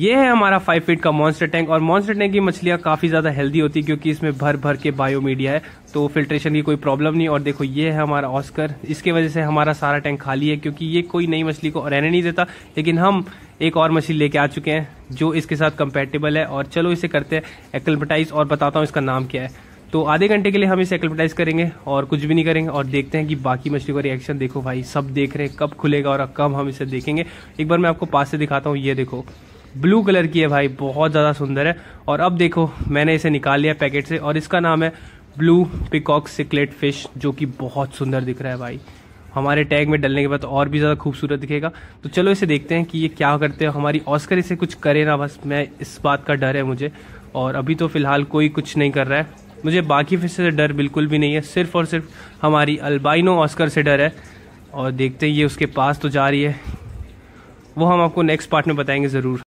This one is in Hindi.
ये है हमारा फाइव फीट का मॉन्स्टर टैंक और मॉन्स्टर टैंक की मछलियाँ काफ़ी ज़्यादा हेल्दी होती है क्योंकि इसमें भर भर के बायोमीडिया है तो फिल्ट्रेशन की कोई प्रॉब्लम नहीं और देखो ये है हमारा ऑस्कर इसके वजह से हमारा सारा टैंक खाली है क्योंकि ये कोई नई मछली को रहने नहीं देता लेकिन हम एक और मछली लेके आ चुके हैं जो इसके साथ कंपेटेबल है और चलो इसे करते हैं एक्लबटाइज और बताता हूँ इसका नाम क्या है तो आधे घंटे के लिए हम इसे एक्लबटाइज करेंगे और कुछ भी नहीं करेंगे और देखते हैं कि बाकी मछली का रिएक्शन देखो भाई सब देख रहे हैं कब खुलेगा और कब हम इसे देखेंगे एक बार मैं आपको पास से दिखाता हूँ ये देखो ब्लू कलर की है भाई बहुत ज़्यादा सुंदर है और अब देखो मैंने इसे निकाल लिया पैकेट से और इसका नाम है ब्लू पिकॉक सिकलेट फिश जो कि बहुत सुंदर दिख रहा है भाई हमारे टैग में डलने के बाद और भी ज़्यादा खूबसूरत दिखेगा तो चलो इसे देखते हैं कि ये क्या करते हैं हमारी ऑस्कर इसे कुछ करे ना बस मैं इस बात का डर है मुझे और अभी तो फ़िलहाल कोई कुछ नहीं कर रहा है मुझे बाकी फिश से डर बिल्कुल भी नहीं है सिर्फ और सिर्फ हमारी अल्बाइनो ऑस्कर से डर है और देखते हैं ये उसके पास तो जा रही है वो हम आपको नेक्स्ट पार्ट में बताएंगे ज़रूर